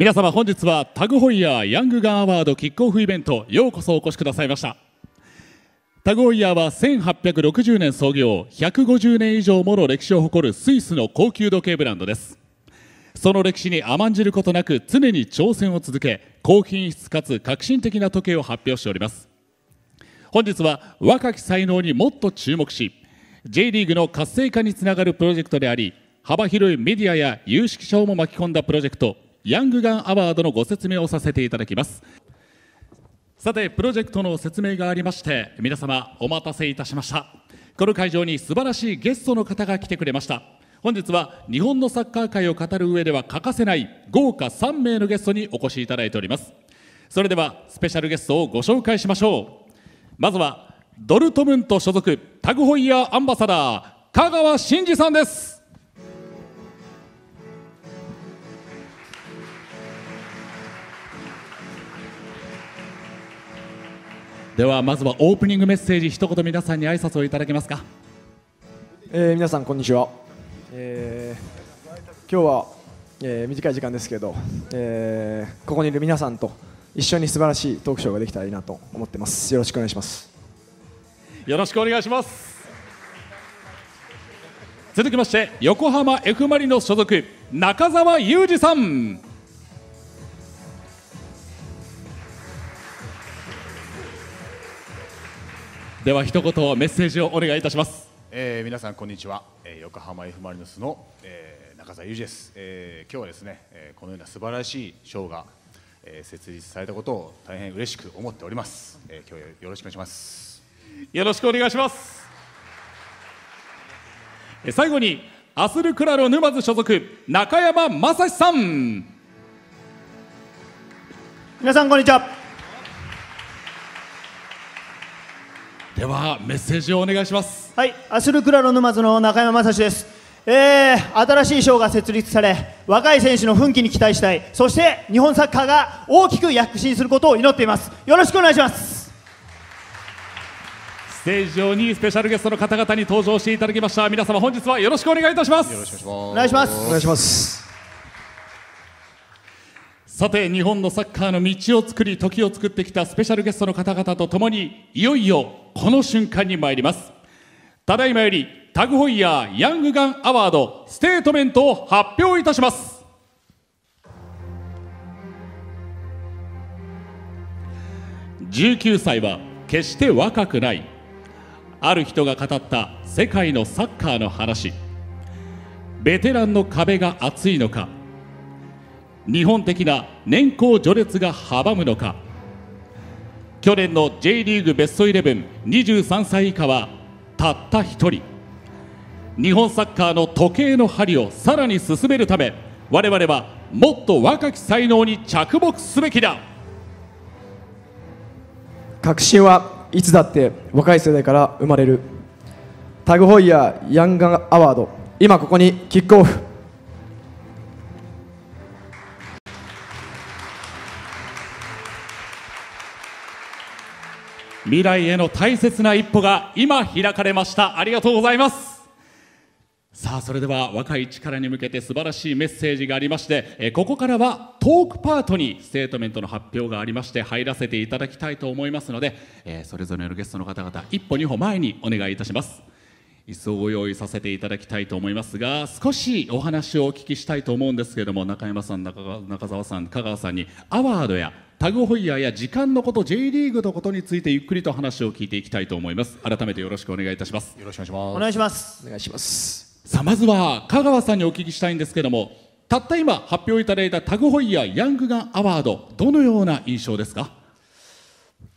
皆様本日はタグホイヤーヤングガンアワードキックオフイベントようこそお越しくださいましたタグホイヤーは1860年創業150年以上もの歴史を誇るスイスの高級時計ブランドですその歴史に甘んじることなく常に挑戦を続け高品質かつ革新的な時計を発表しております本日は若き才能にもっと注目し J リーグの活性化につながるプロジェクトであり幅広いメディアや有識者をも巻き込んだプロジェクトヤングガンアワードのご説明をさせていただきますさてプロジェクトの説明がありまして皆様お待たせいたしましたこの会場に素晴らしいゲストの方が来てくれました本日は日本のサッカー界を語る上では欠かせない豪華3名のゲストにお越しいただいておりますそれではスペシャルゲストをご紹介しましょうまずはドルトムント所属タグホイヤーアンバサダー香川真司さんですではまずはオープニングメッセージ一言皆さんに挨拶をいただけますか、えー、皆さんこんにちは、えー、今日は、えー、短い時間ですけど、えー、ここにいる皆さんと一緒に素晴らしいトークショーができたらいいなと思ってますよろしくお願いしますよろしくお願いします続きまして横浜 F・ マリノ所属中澤裕二さんでは一言メッセージをお願いいたします、えー、皆さんこんにちは、えー、横浜 F・ マリノスの、えー、中澤裕二です、えー、今日はですね、えー、このような素晴らしい賞が、えー、設立されたことを大変嬉しく思っております、えー、今日よろしくお願いしますよろしくお願いします最後にアスルクラロ沼津所属中山雅史さん皆さんこんにちはではメッセージをお願いしますはいアスルクラロ沼津の中山雅史ですえー、新しい賞が設立され若い選手の奮起に期待したいそして日本サッカーが大きく躍進することを祈っていますよろしくお願いしますステージ上にスペシャルゲストの方々に登場していただきました皆様本日はよろしくお願いいたしますよろしくお願いしますお願いしますさて日本のサッカーの道を作り時を作ってきたスペシャルゲストの方々とともにいよいよこの瞬間に参りますただいまよりタグホイヤーヤングガンアワードステートメントを発表いたします19歳は決して若くないある人が語った世界のサッカーの話ベテランの壁が厚いのか日本的な年功序列が阻むのか去年の J リーグベストイレブン2 3歳以下はたった1人日本サッカーの時計の針をさらに進めるため我々はもっと若き才能に着目すべきだ革新はいつだって若い世代から生まれるタグホイヤーヤンガアワード今ここにキックオフ未来への大切な一歩が今開かれましたありがとうございますさあそれでは若い力に向けて素晴らしいメッセージがありましてここからはトークパートにステートメントの発表がありまして入らせていただきたいと思いますのでそれぞれのゲストの方々一歩二歩前にお願いいたします椅子をご用意させていただきたいと思いますが少しお話をお聞きしたいと思うんですけども中山さん中中澤さん香川さんにアワードやタグホイヤーや時間のこと J リーグのことについてゆっくりと話を聞いていきたいと思います改めてよろしくお願いいたしますよろしくお願いしますお願いしますさあまずは香川さんにお聞きしたいんですけどもたった今発表いただいたタグホイヤーヤングガンアワードどのような印象ですか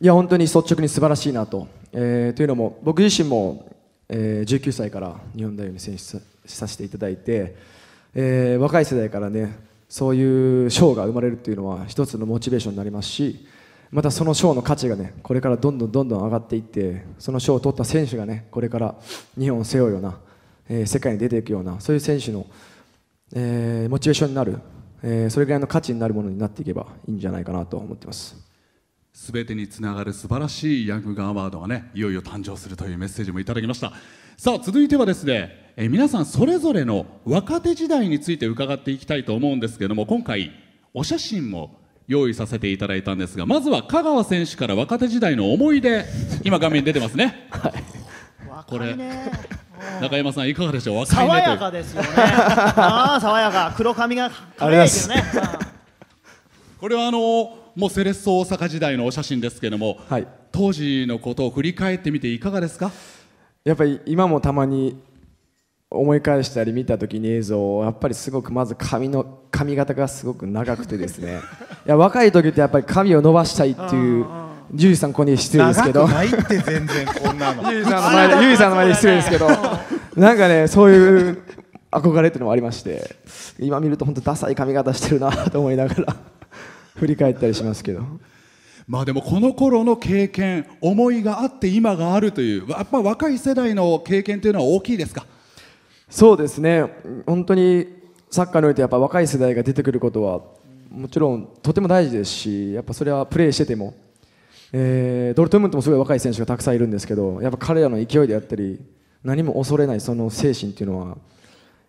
いや本当に率直に素晴らしいなと、えー、というのも僕自身もえー、19歳から日本代表に選出させていただいて、えー、若い世代からねそういう賞が生まれるというのは一つのモチベーションになりますしまたその賞の価値がねこれからどんどんどんどん上がっていってその賞を取った選手がねこれから日本を背負うような、えー、世界に出ていくようなそういう選手の、えー、モチベーションになる、えー、それぐらいの価値になるものになっていけばいいんじゃないかなと思ってます。すべてにつながる素晴らしいヤングガンアワードがねいよいよ誕生するというメッセージもいただきましたさあ続いてはですね、え皆さんそれぞれの若手時代について伺っていきたいと思うんですけども今回お写真も用意させていただいたんですがまずは香川選手から若手時代の思い出今画面出てますね、はい、これ中山さんいかがでしょう爽やかですよね ああ爽やか黒髪が、ね、これはあのもうセレッソ大阪時代のお写真ですけれども、はい、当時のことを振り返ってみていかがですかやっぱり今もたまに思い返したり見た時に映像をやっぱりすごくまず髪の髪型がすごく長くてですね いや若い時ってやっぱり髪を伸ばしたいっていう獣医さんここに失礼ですけどないって全然こんなの獣医 さんの前で獣医さんの前で失礼ですけどなんかねそういう憧れっていうのもありまして今見ると本当ダサい髪型してるなと思いながら。振り返ったりしますけど。まあでもこの頃の経験思いがあって今があるというやっぱ若い世代の経験というのは大きいですかそうですね本当にサッカーにおいてやっぱ若い世代が出てくることはもちろんとても大事ですしやっぱそれはプレーしてても、えー、ドルトムントもすごい若い選手がたくさんいるんですけどやっぱ彼らの勢いであったり何も恐れないその精神っていうのは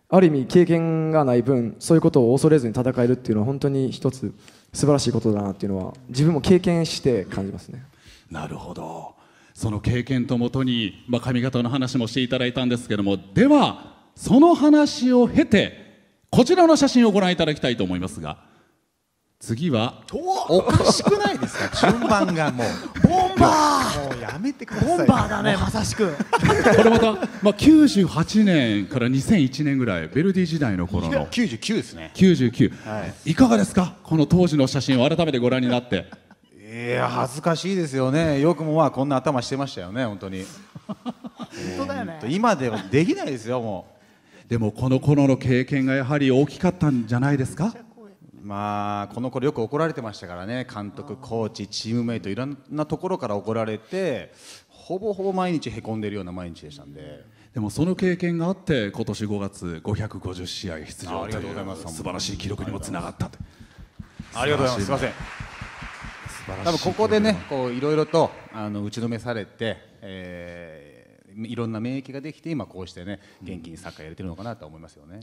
ある意味経験がない分そういうことを恐れずに戦えるっていうのは本当に一つ素晴らしいことだなっていうのは自分も経験して感じますね。なるほどその経験ともとに、まあ、髪型の話もしていただいたんですけどもではその話を経てこちらの写真をご覧いただきたいと思いますが次はおかしくないですか順番がもうもうやめてくださいボンバーだねまさしくこれまた、まあ、98年から2001年ぐらいベルディ時代の頃の99ですね99、九。い、いかがですかこの当時の写真を改めてご覧になっていや恥ずかしいですよねよくもまあこんな頭してましたよね本当に本当だよね今ではできないですよもうでもこの頃の経験がやはり大きかったんじゃないですかまあこの頃よく怒られてましたからね監督コーチチームメイトいろんなところから怒られてほぼほぼ毎日へこんでるような毎日でしたんででもその経験があって今年5月550試合出場という素晴らしい記録にもつながったとありがとうございますすいません多分ここでねこういろいろとあの打ちのめされて、えー、いろんな免疫ができて今こうしてね元気にサッカーやれてるのかなと思いますよね、